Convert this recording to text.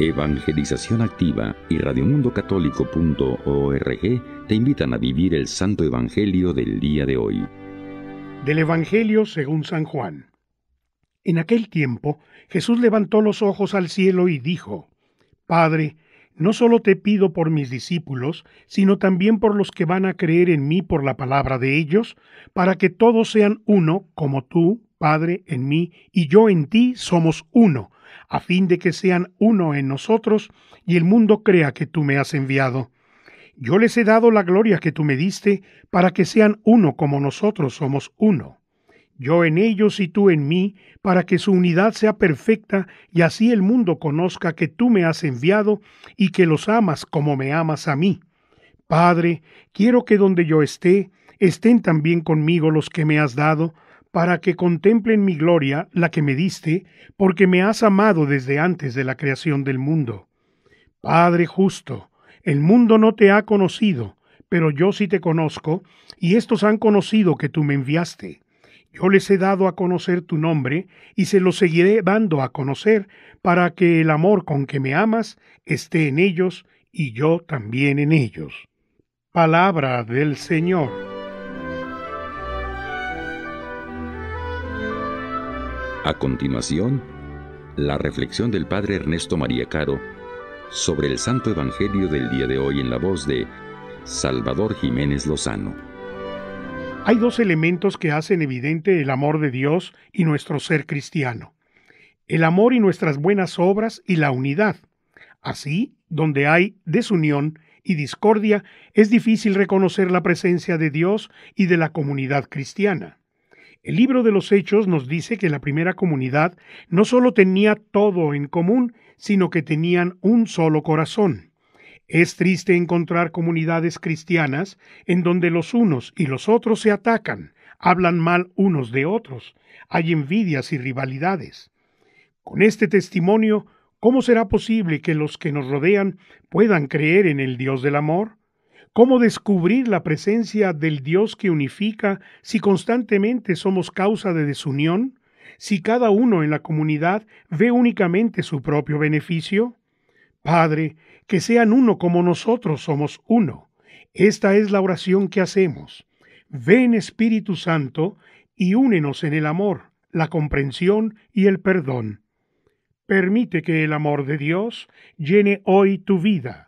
Evangelización Activa y radiomundocatólico.org te invitan a vivir el Santo Evangelio del día de hoy. Del Evangelio según San Juan. En aquel tiempo Jesús levantó los ojos al cielo y dijo, Padre, no solo te pido por mis discípulos, sino también por los que van a creer en mí por la palabra de ellos, para que todos sean uno, como tú, Padre, en mí y yo en ti somos uno a fin de que sean uno en nosotros y el mundo crea que tú me has enviado. Yo les he dado la gloria que tú me diste, para que sean uno como nosotros somos uno. Yo en ellos y tú en mí, para que su unidad sea perfecta y así el mundo conozca que tú me has enviado y que los amas como me amas a mí. Padre, quiero que donde yo esté, estén también conmigo los que me has dado, para que contemplen mi gloria, la que me diste, porque me has amado desde antes de la creación del mundo. Padre justo, el mundo no te ha conocido, pero yo sí te conozco, y estos han conocido que tú me enviaste. Yo les he dado a conocer tu nombre, y se lo seguiré dando a conocer, para que el amor con que me amas esté en ellos, y yo también en ellos. Palabra del Señor. A continuación, la reflexión del Padre Ernesto María Caro sobre el Santo Evangelio del día de hoy en la voz de Salvador Jiménez Lozano. Hay dos elementos que hacen evidente el amor de Dios y nuestro ser cristiano. El amor y nuestras buenas obras y la unidad. Así, donde hay desunión y discordia, es difícil reconocer la presencia de Dios y de la comunidad cristiana. El libro de los Hechos nos dice que la primera comunidad no solo tenía todo en común, sino que tenían un solo corazón. Es triste encontrar comunidades cristianas en donde los unos y los otros se atacan, hablan mal unos de otros, hay envidias y rivalidades. Con este testimonio, ¿cómo será posible que los que nos rodean puedan creer en el Dios del amor? ¿Cómo descubrir la presencia del Dios que unifica si constantemente somos causa de desunión? ¿Si cada uno en la comunidad ve únicamente su propio beneficio? Padre, que sean uno como nosotros somos uno. Esta es la oración que hacemos. Ven Espíritu Santo y únenos en el amor, la comprensión y el perdón. Permite que el amor de Dios llene hoy tu vida.